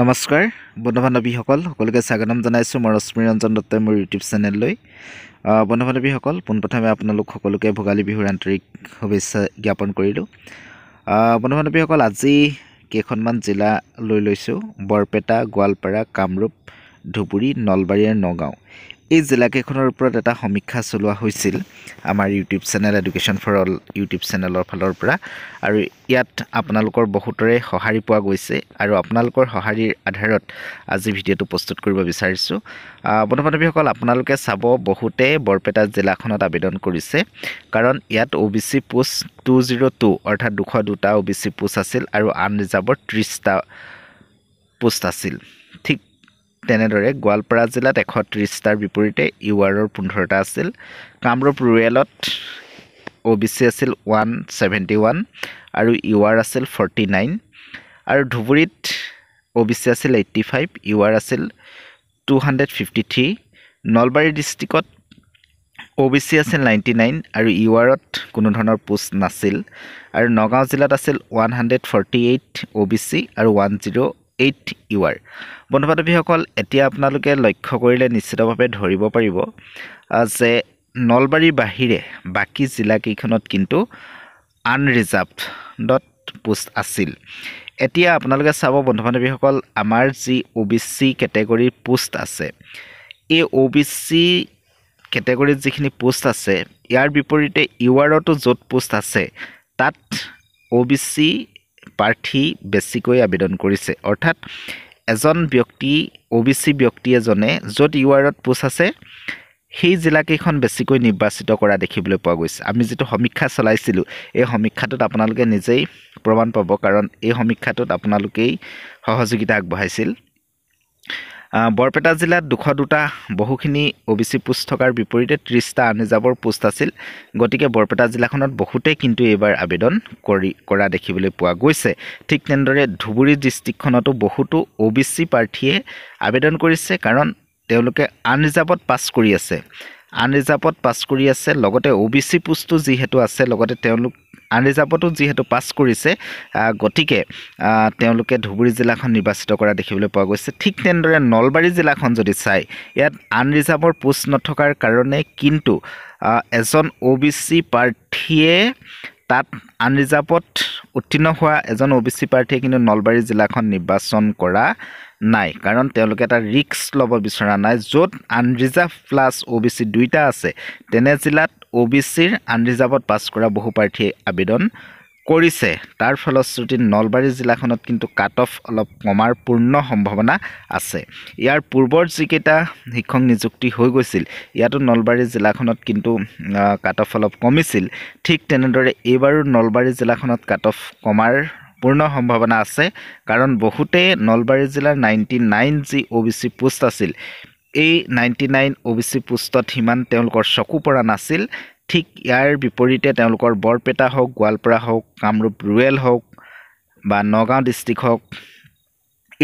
নমস্কাৰ বন্ধু বান্ধৱীসকল সকলোকে স্বাগতম জনাইছোঁ মই ৰশ্মি ৰঞ্জন দত্তই মোৰ ইউটিউব চেনেললৈ বন্ধু বান্ধৱীসকল পোনপ্ৰথমে আপোনালোক সকলোকে ভোগালী বিহুৰ আন্তৰিক শুভেচ্ছা জ্ঞাপন কৰিলোঁ বন্ধু বান্ধৱীসকল আজি কেইখনমান জিলা লৈ লৈছোঁ বৰপেটা গোৱালপাৰা কামৰূপ ধুবুৰী নলবাৰী আৰু নগাঁও এই জিলাকেইখনৰ ওপৰত এটা সমীক্ষা চলোৱা হৈছিল আমাৰ YouTube channel education for all YouTube চেনেলৰ ফালৰ পৰা আৰু ইয়াত আপোনালোকৰ বহুতৰে সঁহাৰি পোৱা গৈছে আৰু আপোনালোকৰ সঁহাৰিৰ আধাৰত আজি ভিডিঅ'টো প্ৰস্তুত কৰিব বিচাৰিছোঁ বন্ধু বান্ধৱীসকল আপোনালোকে চাব বহুতে বৰপেটা জিলাখনত আবেদন কৰিছে কাৰণ ইয়াত O' B C post two zero' two অৰ্থাৎ দুশ দুটা অ' বি চি পোষ্ট আছিল আৰু আন ৰিজাৰ্ভৰ ত্ৰিছটা পোষ্ট আছিল ঠিক তেনেদৰে গোৱালপাৰা জিলাত এশ ত্ৰিছটাৰ বিপৰীতে ইউ আৰৰ পোন্ধৰটা আছিল কামৰূপ ৰুৰেলত অ' বি চি আছিল ওৱান ছেভেণ্টি ওৱান আৰু ইউ আৰ আছিল ফৰ্টি নাইন আৰু ধুবুৰীত অ' বি চি আছিল এইট্টি ফাইভ ইউ আৰ আছিল two hundred fifty three Nalbari ডিষ্ট্ৰিকত অ' বি চি আছিল নাইণ্টি নাইন আৰু ইউ আৰত কোনো ধৰণৰ পোষ্ট নাছিল আৰু নগাঁও জিলাত আছিল one hundred forty eight O' B C আৰু ওৱান জিৰ' এইট ইয়াৰ বন্ধু বান্ধৱীসকল এতিয়া আপোনালোকে লক্ষ্য কৰিলে নিশ্চিতভাৱে ধৰিব পাৰিব যে নলবাৰীৰ বাহিৰে বাকী জিলাকেইখনত কিন্তু আনৰিজাৰ্ভডত পোষ্ট আছিল এতিয়া আপোনালোকে চাব বন্ধু বান্ধৱীসকল আমাৰ যি অ' বি চি কেটেগৰীৰ পোষ্ট আছে এই অ' বি চি কেটেগৰীত যিখিনি পোষ্ট আছে ইয়াৰ বিপৰীতে ইউ আৰতো য'ত পোষ্ট আছে তাত অ' বি চি প্ৰাৰ্থী বেছিকৈ আবেদন কৰিছে অৰ্থাৎ এজন ব্যক্তি অ' বি চি ব্যক্তি এজনে য'ত ইউ আৰত পোষ্ট আছে সেই জিলাকেইখন বেছিকৈ নিৰ্বাচিত কৰা দেখিবলৈ পোৱা গৈছে আমি যিটো সমীক্ষা চলাইছিলোঁ এই সমীক্ষাটোত আপোনালোকে নিজেই প্ৰমাণ পাব কাৰণ এই সমীক্ষাটোত আপোনালোকেই সহযোগিতা আগবঢ়াইছিল বৰপেটা জিলাত দুশ দুটা বহুখিনি অ' বি চি পোষ্ট থকাৰ বিপৰীতে ত্ৰিছটা আনিজাবৰ পোষ্ট আছিল গতিকে বৰপেটা জিলাখনত বহুতেই কিন্তু এইবাৰ আবেদন কৰি কৰা দেখিবলৈ পোৱা গৈছে ঠিক তেনেদৰে ধুবুৰী ডিষ্ট্ৰিক্টখনতো বহুতো অ' বি চি প্ৰাৰ্থীয়ে আবেদন কৰিছে কাৰণ তেওঁলোকে আনিজাবত পাছ কৰি আছে আনৰিজাৰ্ভত পাছ কৰি আছে লগতে অ' বি চি পোষ্টটো যিহেতু আছে লগতে তেওঁলোক আনৰিজাৰ্ভতো যিহেতু পাছ কৰিছে গতিকে তেওঁলোকে ধুবুৰী জিলাখন নিৰ্বাচিত কৰা দেখিবলৈ পোৱা গৈছে ঠিক তেনেদৰে নলবাৰী জিলাখন যদি চায় ইয়াত আনৰিজাৰ্ভৰ পোষ্ট নথকাৰ কাৰণে কিন্তু এজন অ' বি চি প্ৰাৰ্থীয়ে তাত আনৰিজাৰ্ভত উত্তীৰ্ণ হোৱা এজন অ' বি চি প্ৰাৰ্থীয়ে কিন্তু নলবাৰী জিলাখন নিৰ্বাচন কৰা নাই কাৰণ তেওঁলোকে এটা ৰিক্স ল'ব বিচৰা নাই য'ত unreserved plus O' B C দুইটা আছে তেনে জিলাত অ' বি চিৰ আনৰিজাৰ্ভত পাছ কৰা বহু প্ৰাৰ্থীয়ে আবেদন কৰিছে তাৰ ফলশ্ৰুতি নলবাৰী জিলাখনত কিন্তু কাট অফ অলপ কমাৰ পূৰ্ণ সম্ভাৱনা আছে ইয়াৰ পূৰ্বৰ যিকেইটা শিক্ষক নিযুক্তি হৈ গৈছিল ইয়াতো নলবাৰী জিলাখনত কিন্তু কাট অফ অলপ কমিছিল ঠিক তেনেদৰে এইবাৰো নলবাৰী জিলাখনত কাট অফ কমাৰ পূৰ্ণ সম্ভাৱনা আছে কাৰণ বহুতে নলবাৰী জিলাৰ নাইণ্টি নাইন যি অ' বি চি পোষ্ট আছিল এই ninety nine O' B C পোষ্টত সিমান তেওঁলোকৰ চকু পৰা নাছিল ঠিক ইয়াৰ বিপৰীতে তেওঁলোকৰ বৰপেটা হওক গোৱালপাৰা হওক কামৰূপ ৰুৰেল হওক বা নগাঁও ডিষ্ট্ৰিক্ট হওক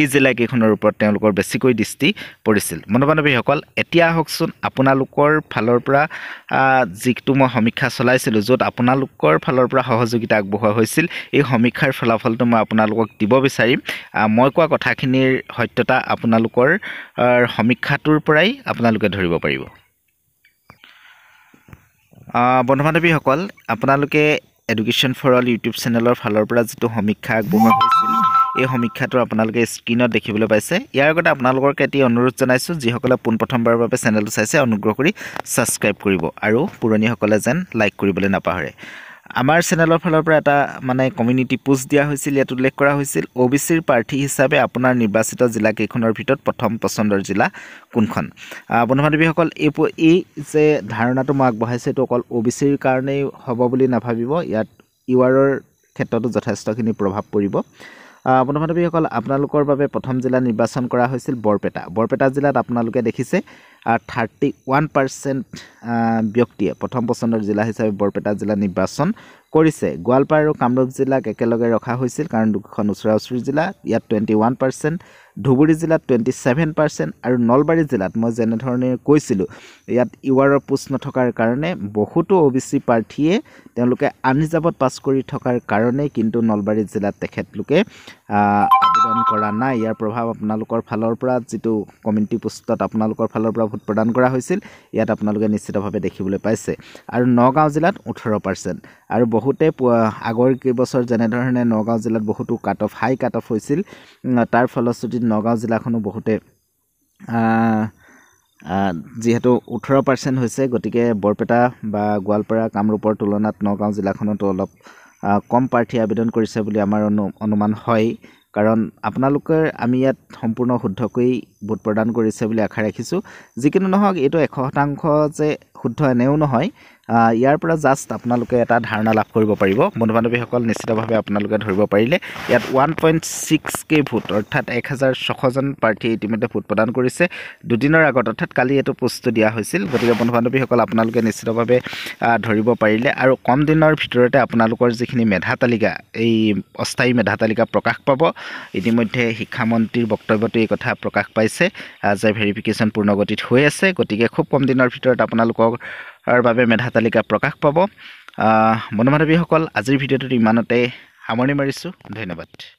এই জিলাকেইখনৰ ওপৰত তেওঁলোকৰ বেছিকৈ দৃষ্টি পৰিছিল বন্ধু বান্ধৱীসকল এতিয়া আহকচোন আপোনালোকৰ ফালৰ পৰা যিটো মই সমীক্ষা চলাইছিলোঁ য'ত আপোনালোকৰ ফালৰ পৰা সহযোগিতা আগবঢ়োৱা হৈছিল এই সমীক্ষাৰ ফলাফলটো মই আপোনালোকক দিব বিচাৰিম মই কোৱা কথাখিনিৰ সত্যতা আপোনালোকৰ সমীক্ষাটোৰ পৰাই আপোনালোকে ধৰিব পাৰিব বন্ধু বান্ধৱীসকল আপোনালোকে এডুকেশ্যন ফৰ অল ইউটিউব চেনেলৰ ফালৰ পৰা যিটো সমীক্ষা আগবঢ়োৱা হৈছিল এই সমীক্ষাটো আপোনালোকে স্ক্ৰীণত দেখিবলৈ পাইছে ইয়াৰ আগতে আপোনালোকক এটি অনুৰোধ জনাইছোঁ যিসকলে পোনপ্ৰথমবাৰৰ বাবে চেনেলটো চাইছে অনুগ্ৰহ কৰি ছাবস্ক্ৰাইব কৰিব আৰু পুৰণিসকলে যেন লাইক কৰিবলৈ নাপাহৰে আমাৰ চেনেলৰ ফালৰ পৰা এটা মানে কমিউনিটি পোষ্ট দিয়া হৈছিল ইয়াত উল্লেখ কৰা হৈছিল অ' বি চিৰ প্ৰাৰ্থী হিচাপে আপোনাৰ নিৰ্বাচিত জিলাকেইখনৰ ভিতৰত প্ৰথম পচন্দৰ জিলা কোনখন বন্ধু বান্ধৱীসকল এই এই যে ধাৰণাটো মই আগবঢ়াইছোঁ এইটো অকল অ' বি চিৰ কাৰণেই হ'ব বুলি নাভাবিব ইয়াত ইউ আৰৰ ক্ষেত্ৰতো যথেষ্টখিনি প্ৰভাৱ পৰিব বন্ধু বান্ধৱীসকল আপোনালোকৰ বাবে প্ৰথম জিলা নিৰ্বাচন কৰা হৈছিল বৰপেটা বৰপেটা জিলাত আপোনালোকে দেখিছে থাৰ্টি ওৱান পাৰ্চেণ্ট ব্যক্তিয়ে প্ৰথম পচন্দৰ জিলা হিচাপে বৰপেটা জিলা নিৰ্বাচন কৰিছে গোৱালপাৰা আৰু কামৰূপ জিলাক একেলগে ৰখা হৈছিল কাৰণ দুখন ওচৰা ওচৰি জিলা ইয়াত টুৱেণ্টি ওৱান পাৰ্চেণ্ট ধুবুৰী জিলাত টুৱেণ্টি ছেভেন পাৰ্চেণ্ট আৰু নলবাৰী জিলাত মই যেনেধৰণে কৈছিলোঁ ইয়াত ইৱাৰৰ পোষ্ট নথকাৰ কাৰণে বহুতো অ' বি চি প্ৰাৰ্থীয়ে তেওঁলোকে আন আনহিজাবত পাছ কৰি থকাৰ কাৰণেই কিন্তু নলবাৰী জিলাত তেখেতলোকে প্ৰদান কৰা নাই ইয়াৰ প্ৰভাৱ আপোনালোকৰ ফালৰ পৰা যিটো কমিউনিটি পোষ্টত আপোনালোকৰ ফালৰ পৰা ভোট প্ৰদান কৰা হৈছিল ইয়াত আপোনালোকে নিশ্চিতভাৱে দেখিবলৈ পাইছে আৰু নগাঁও জিলাত ওঠৰ পাৰ্চেণ্ট আৰু বহুতে আগৰ কেইবছৰ যেনেধৰণে নগাঁও জিলাত বহুতো কাট অফ হাই কাট অফ হৈছিল তাৰ ফলশ্ৰুতিত নগাঁও জিলাখনো বহুতে যিহেতু ওঠৰ পাৰ্চেণ্ট হৈছে গতিকে বৰপেটা বা গোৱালপাৰা কামৰূপৰ তুলনাত নগাঁও জিলাখনতো অলপ কম প্ৰাৰ্থী আবেদন কৰিছে বুলি আমাৰ অনু অনুমান হয় কাৰণ আপোনালোকে আমি ইয়াত সম্পূৰ্ণ শুদ্ধকৈ ভোট প্ৰদান কৰিছে বুলি আশা ৰাখিছোঁ যিকোনো নহওক এইটো এশ শতাংশ যে শুদ্ধ এনেও নহয় ইয়াৰ পৰা জাষ্ট আপোনালোকে এটা ধাৰণা লাভ কৰিব পাৰিব বন্ধু বান্ধৱীসকল নিশ্চিতভাৱে আপোনালোকে ধৰিব পাৰিলে ইয়াত one point six K vote অৰ্থাৎ এক হাজাৰ ছশজন প্ৰাৰ্থীয়ে ইতিমধ্যে ভোট প্ৰদান কৰিছে দুদিনৰ আগত অৰ্থাৎ কালি এইটো পোষ্টটো দিয়া হৈছিল গতিকে বন্ধু বান্ধৱীসকল আপোনালোকে নিশ্চিতভাৱে ধৰিব পাৰিলে আৰু কম দিনৰ ভিতৰতে আপোনালোকৰ যিখিনি মেধা তালিকা এই অস্থায়ী মেধা তালিকা প্ৰকাশ পাব ইতিমধ্যে শিক্ষামন্ত্ৰীৰ বক্তব্যটো এই কথা প্ৰকাশ পাইছে যে ভেৰিফিকেশ্যন পূৰ্ণগতিত হৈ আছে গতিকে খুব কম দিনৰ ভিতৰত আপোনালোকৰ ৰ বাবে মেধা তালিকা প্ৰকাশ পাব বন্ধু বান্ধৱীসকল আজিৰ ভিডিঅ'টোত ইমানতে সামৰণি মাৰিছোঁ ধন্যবাদ